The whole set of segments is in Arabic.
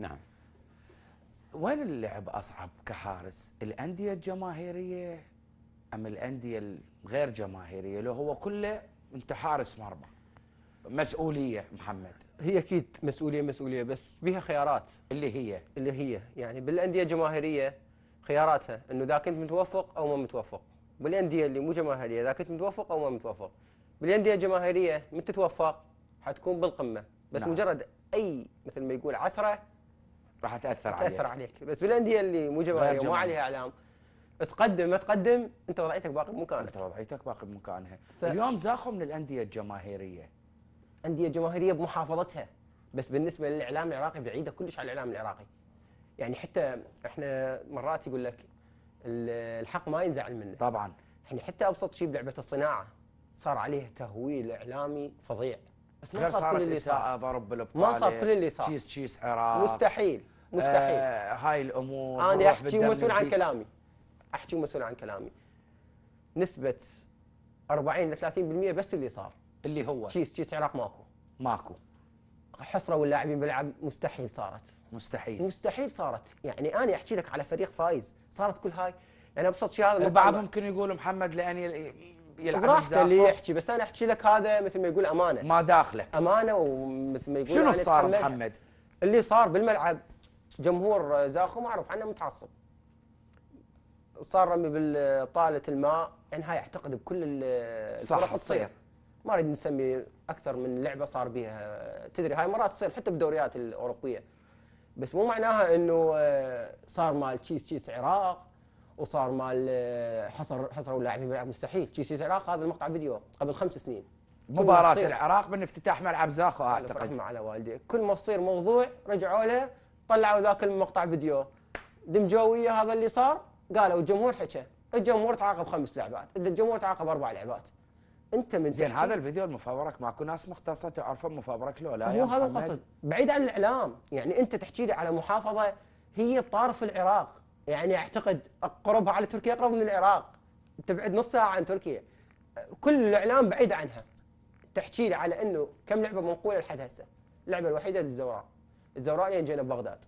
نعم وين اللعب اصعب كحارس؟ الانديه الجماهيريه ام الانديه الغير جماهيريه؟ لو هو كله انت حارس مرمى مسؤوليه محمد هي اكيد مسؤوليه مسؤوليه بس بها خيارات اللي هي اللي هي يعني بالانديه الجماهيريه خياراتها انه اذا كنت متوفق او ما متوفق بالانديه اللي مو جماهيريه اذا كنت متوفق او ما متوفق بالانديه الجماهيريه من تتوفق حتكون بالقمه بس نعم. مجرد اي مثل ما يقول عثره راح تاثر عليك تاثر عليك بس بالانديه اللي مو جماهيريه وما عليها اعلام تقدم ما تقدم انت وضعيتك باقي بمكانها انت وضعيتك باقي بمكانها ف... اليوم زاخوا من الانديه الجماهيريه انديه جماهيريه بمحافظتها بس بالنسبه للاعلام العراقي بعيده كلش على الاعلام العراقي يعني حتى احنا مرات يقول لك الحق ما ينزعل منه طبعا احنا يعني حتى ابسط شيء بلعبه الصناعه صار عليه تهويل اعلامي فظيع بس ما صار كل اللي صار ضرب بالابطال ما صار كل اللي صار تشيس تشيس عراق مستحيل مستحيل آه هاي الامور انا احكي ومسؤول عن كلامي احكي ومسؤول عن كلامي نسبه 40 ل 30% بس اللي صار اللي هو تشيس تشيس عراق ماكو ماكو حصره واللاعبين باللعب مستحيل صارت مستحيل مستحيل صارت يعني انا احكي لك على فريق فايز صارت كل هاي يعني ابسط شيء هذا البعض ممكن يقول محمد لاني يلعب براحته طيب، اللي يحكي بس انا احكي لك هذا مثل ما يقول امانه ما داخلك امانه ومثل ما يقول شنو يعني صار محمد؟ اللي صار بالملعب جمهور زاخو معروف عنه متعصب صار رمي بطاله الماء يعني هاي اعتقد بكل الفرق تصير ما اريد نسمي اكثر من لعبه صار بها تدري هاي مرات تصير حتى بالدوريات الاوروبيه بس مو معناها انه آه، صار مال تشيس تشيس عراق وصار مال آه، حصر حصروا اللاعبين ملعب مستحيل تشيلسي العراق هذا المقطع فيديو قبل خمس سنين مباراة العراق من افتتاح ملعب زاخو اعتقد على والدي كل ما تصير موضوع رجعوا له طلعوا ذاك المقطع فيديو دمجوا ويا هذا اللي صار قالوا الجمهور حكى الجمهور تعاقب خمس لعبات الجمهور تعاقب اربع لعبات انت من زين هذا الفيديو المفاورك ماكو ناس مختصه تعرفون مفاورك لو لا هو هذا القصد بعيد عن الاعلام يعني انت تحكي لي على محافظه هي بطرف العراق يعني اعتقد اقربها على تركيا اقرب من العراق تبعد نص ساعه عن تركيا كل الاعلام بعيد عنها تحكي لي على انه كم لعبه منقوله لحد هسه اللعبه الوحيده للزوراء الزوراء لين جينا بغداد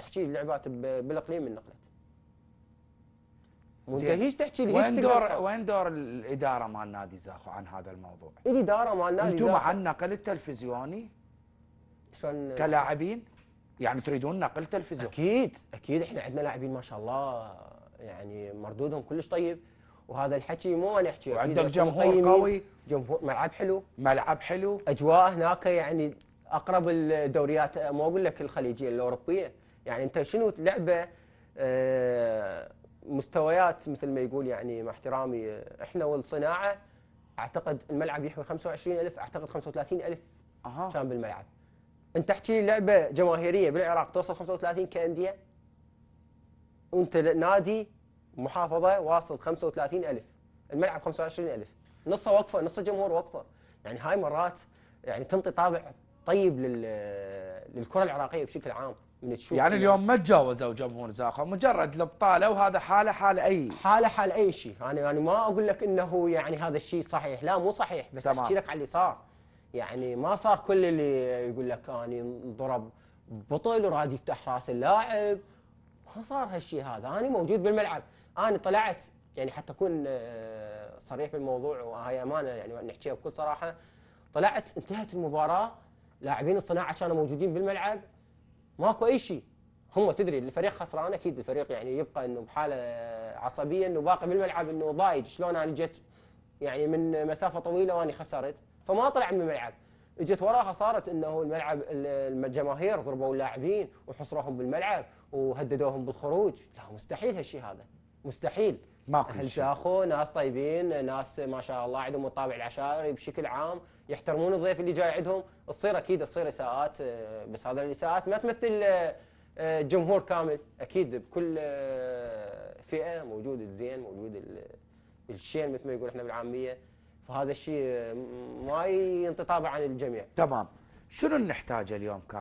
احكي لي لعبات بالاقليم انقلت وانت تحكي لي وين دور وين دور الاداره مال نادي زاخو عن هذا الموضوع؟ الاداره مال نادي زاخو انتم مع النقل التلفزيوني شلون كلاعبين يعني تريدون نقل تلفزيون اكيد اكيد احنا عندنا لاعبين ما شاء الله يعني مردودهم كلش طيب وهذا الحكي مو انا احكي وعندك جمهور قوي جمهور ملعب حلو ملعب حلو اجواء هناك يعني اقرب الدوريات مو اقول لك الخليجيه الاوروبيه يعني انت شنو لعبه آه، مستويات مثل ما يقول يعني مع احترامي احنا والصناعه اعتقد الملعب يحوي 25000 اعتقد 35000 كان بالملعب انت تحكي لي لعبه جماهيريه بالعراق توصل 35 كانديه وانت نادي محافظه واصل 35 الف الملعب 25 الف نصه وقفه نص الجمهور وقفه يعني هاي مرات يعني تنطي طابع طيب للكره العراقيه بشكل عام من تشوف يعني اليوم ما تجاوزوا جمهور زاخر مجرد البطاله وهذا حاله حال اي حاله حال اي شيء انا يعني ما اقول لك انه يعني هذا الشيء صحيح لا مو صحيح بس احكي لك على اللي صار يعني ما صار كل اللي يقول لك اني انضرب بطل وراد يفتح راس اللاعب ما صار هالشيء هذا انا موجود بالملعب انا طلعت يعني حتى اكون آه، صريح بالموضوع وهي امانه يعني نحكيها بكل صراحه طلعت انتهت المباراه لاعبين الصناعه كانوا موجودين بالملعب ماكو اي شيء هم تدري الفريق خسران اكيد الفريق يعني يبقى انه بحاله عصبيه انه باقي بالملعب انه ضايج شلون انا جيت يعني من مسافه طويله واني خسرت فما طلع من الملعب اجت وراها صارت انه الملعب الجماهير ضربوا اللاعبين وحصروهم بالملعب وهددوهم بالخروج لا مستحيل هالشيء هذا مستحيل ما كل شيء ناس طيبين ناس ما شاء الله عندهم الطابع العشائري بشكل عام يحترمون الضيف اللي جاي عندهم تصير اكيد تصير اساءات بس هذا الاساءات ما تمثل الجمهور آه، كامل اكيد بكل آه، فئه موجود الزين موجود الشين مثل ما يقول احنا بالعاميه فهذا الشيء ما ينتطابع عن الجميع تمام شنو نحتاجه اليوم كان